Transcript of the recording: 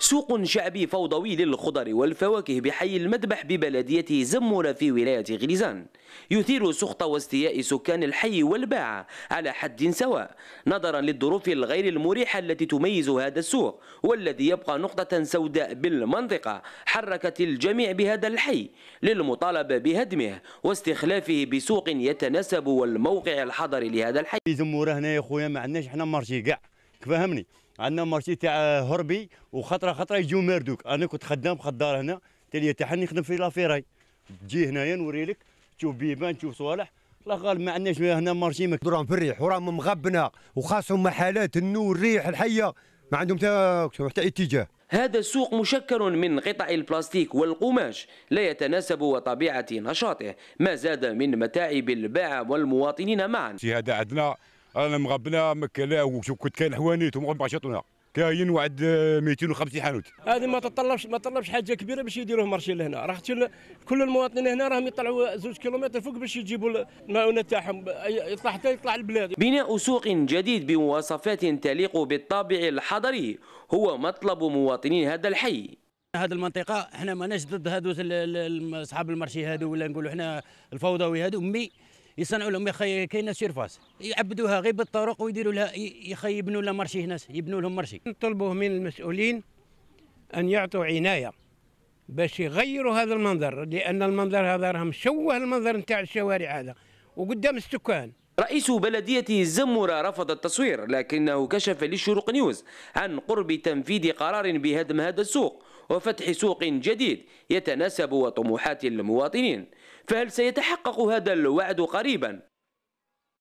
سوق شعبي فوضوي للخضر والفواكه بحي المذبح ببلدية زمورة في ولاية غليزان يثير سخط واستياء سكان الحي والباعة على حد سواء نظرا للظروف الغير المريحة التي تميز هذا السوق والذي يبقى نقطة سوداء بالمنطقة حركت الجميع بهذا الحي للمطالبة بهدمه واستخلافه بسوق يتناسب والموقع الحضري لهذا الحي زمورة هنا يا خويا ما عندناش احنا مارشي كاع فهمني عندنا مارشي تاع هربي وخطره خطره يجيو ماردوك انا كنت خدام خدار هنا تالي تحني نخدم في لافيراي تجي هنايا نوري لك تشوف بيبان تشوف صوالح لا غالب ما عندناش هنا مارشي ما راهم في الريح وراهم مغبنا وخاصهم محلات النور الريح الحيه ما عندهم حتى اتجاه هذا السوق مشكل من قطع البلاستيك والقماش لا يتناسب وطبيعة نشاطه ما زاد من متاعب الباعة والمواطنين معا هذا عندنا انا مربنا مكلا وكنت كان حوانيتهم وما يعطونا كاين واحد 250 آه، حانوت هذه ما تطلبش ما تطلبش حاجه كبيره باش يديروه مارشي لهنا راه كل المواطنين هنا راهم يطلعوا زوج كيلومتر فوق باش يجيبوا المعونه تاعهم يطلع حتى يطلع البلاد بناء سوق جديد بمواصفات تليق بالطابع الحضري هو مطلب مواطنين هذا الحي هذه المنطقه احنا ماناش ضد هذو اصحاب المارشي هذو ولا نقولوا احنا الفوضوي هذو مي يصنعوا لهم يخي كاينه سيرفاس يعبدوها غير بالطرق ويديروا لها يخي يبنوا لها مرشي هنا يبنوا لهم مرشي نطلبوا من المسؤولين ان يعطوا عنايه باش يغيروا هذا المنظر لان المنظر هذا راه مشوه المنظر نتاع الشوارع هذا وقدام السكان رئيس بلدية زمورة رفض التصوير لكنه كشف للشروق نيوز عن قرب تنفيذ قرار بهدم هذا السوق وفتح سوق جديد يتناسب وطموحات المواطنين فهل سيتحقق هذا الوعد قريبا؟